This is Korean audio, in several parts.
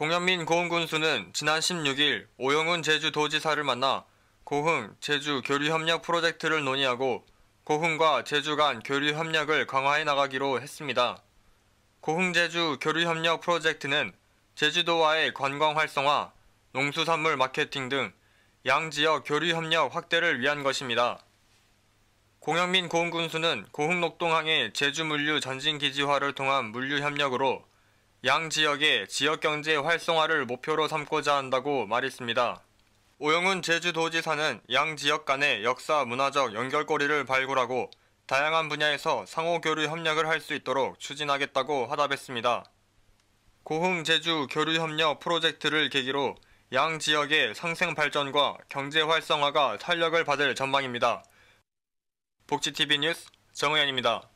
공현민 고흥 군수는 지난 16일 오영훈 제주도지사를 만나 고흥 제주 교류협력 프로젝트를 논의하고 고흥과 제주 간 교류협력을 강화해 나가기로 했습니다. 고흥 제주 교류협력 프로젝트는 제주도와의 관광 활성화, 농수산물 마케팅 등 양지역 교류협력 확대를 위한 것입니다. 공영민 고흥군수는 고흥 녹동항의 제주 물류 전진기지화를 통한 물류협력으로 양 지역의 지역경제 활성화를 목표로 삼고자 한다고 말했습니다. 오영훈 제주도지사는 양 지역 간의 역사 문화적 연결고리를 발굴하고 다양한 분야에서 상호교류 협력을 할 수 있도록 추진하겠다고 화답했습니다. 고흥 제주 교류협력 프로젝트를 계기로 양 지역의 상생 발전과 경제 활성화가 탄력을 받을 전망입니다. 복지TV 뉴스 정우현입니다.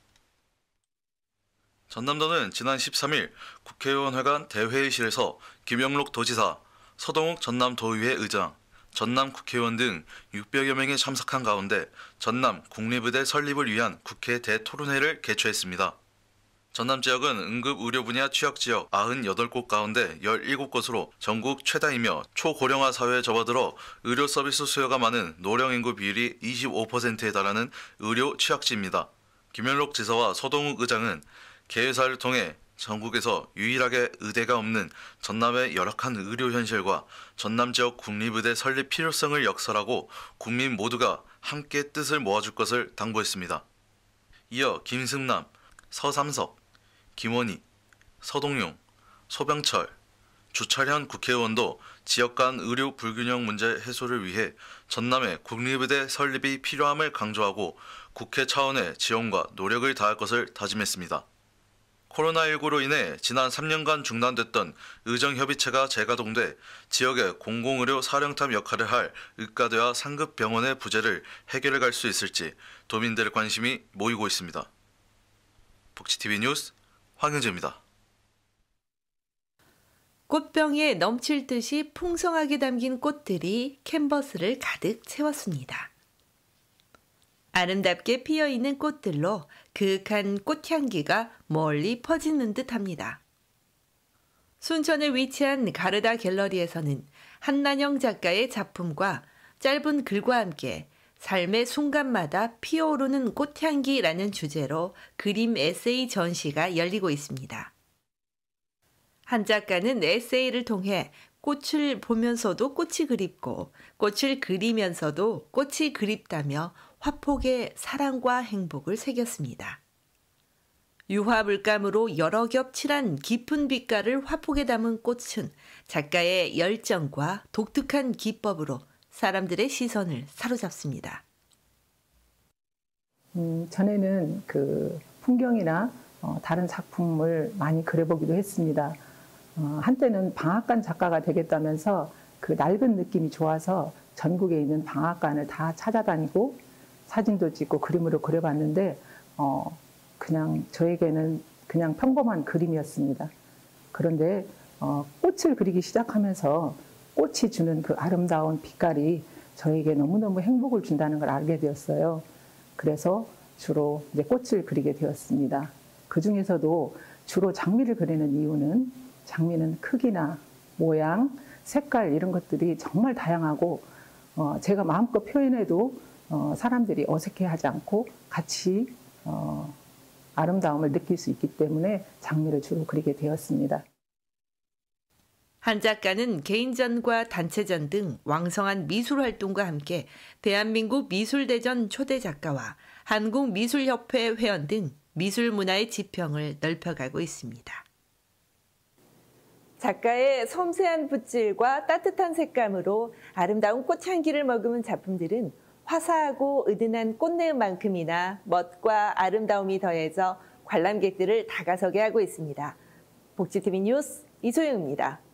전남도는 지난 13일 국회의원회관 대회의실에서 김영록 도지사, 서동욱 전남도의회 의장, 전남 국회의원 등 600여 명이 참석한 가운데 전남 국립의대 설립을 위한 국회 대토론회를 개최했습니다. 전남 지역은 응급 의료 분야 취약 지역 98곳 가운데 17곳으로 전국 최다이며 초고령화 사회에 접어들어 의료 서비스 수요가 많은 노령 인구 비율이 25%에 달하는 의료 취약지입니다. 김현록 지사와 서동욱 의장은 개회사를 통해 전국에서 유일하게 의대가 없는 전남의 열악한 의료 현실과 전남 지역 국립의대 설립 필요성을 역설하고 국민 모두가 함께 뜻을 모아줄 것을 당부했습니다. 이어 김승남, 서삼석, 김원희, 서동용, 소병철, 주철현 국회의원도 지역 간 의료 불균형 문제 해소를 위해 전남의 국립의대 설립이 필요함을 강조하고 국회 차원의 지원과 노력을 다할 것을 다짐했습니다. 코로나19로 인해 지난 3년간 중단됐던 의정협의체가 재가동돼 지역의 공공의료 사령탑 역할을 할 의과대와 상급병원의 부재를 해결해 갈 수 있을지 도민들의 관심이 모이고 있습니다. 복지TV 뉴스 황영재입니다. 꽃병에 넘칠 듯이 풍성하게 담긴 꽃들이 캔버스를 가득 채웠습니다. 아름답게 피어 있는 꽃들로 그윽한 꽃향기가 멀리 퍼지는 듯 합니다. 순천에 위치한 가르다 갤러리에서는 한난영 작가의 작품과 짧은 글과 함께 삶의 순간마다 피어오르는 꽃향기라는 주제로 그림 에세이 전시가 열리고 있습니다. 한 작가는 에세이를 통해 꽃을 보면서도 꽃이 그립고 꽃을 그리면서도 꽃이 그립다며 화폭에 사랑과 행복을 새겼습니다. 유화 물감으로 여러 겹 칠한 깊은 빛깔을 화폭에 담은 꽃은 작가의 열정과 독특한 기법으로 사람들의 시선을 사로잡습니다. 음, 전에는 그 풍경이나 어, 다른 작품을 많이 그려보기도 했습니다. 어, 한때는 방앗간 작가가 되겠다면서 그 낡은 느낌이 좋아서 전국에 있는 방앗간을 다 찾아다니고 사진도 찍고 그림으로 그려봤는데 어, 그냥 저에게는 그냥 평범한 그림이었습니다. 그런데 어, 꽃을 그리기 시작하면서 꽃이 주는 그 아름다운 빛깔이 저에게 너무너무 행복을 준다는 걸 알게 되었어요. 그래서 주로 이제 꽃을 그리게 되었습니다. 그 중에서도 주로 장미를 그리는 이유는 장미는 크기나 모양, 색깔 이런 것들이 정말 다양하고 어, 제가 마음껏 표현해도 어, 사람들이 어색해하지 않고 같이 어, 아름다움을 느낄 수 있기 때문에 장미를 주로 그리게 되었습니다. 한 작가는 개인전과 단체전 등 왕성한 미술 활동과 함께 대한민국 미술대전 초대 작가와 한국미술협회 회원 등 미술 문화의 지평을 넓혀가고 있습니다. 작가의 섬세한 붓질과 따뜻한 색감으로 아름다운 꽃향기를 머금은 작품들은 화사하고 은은한 꽃내음만큼이나 멋과 아름다움이 더해져 관람객들을 다가서게 하고 있습니다. 복지TV 뉴스 이소영입니다.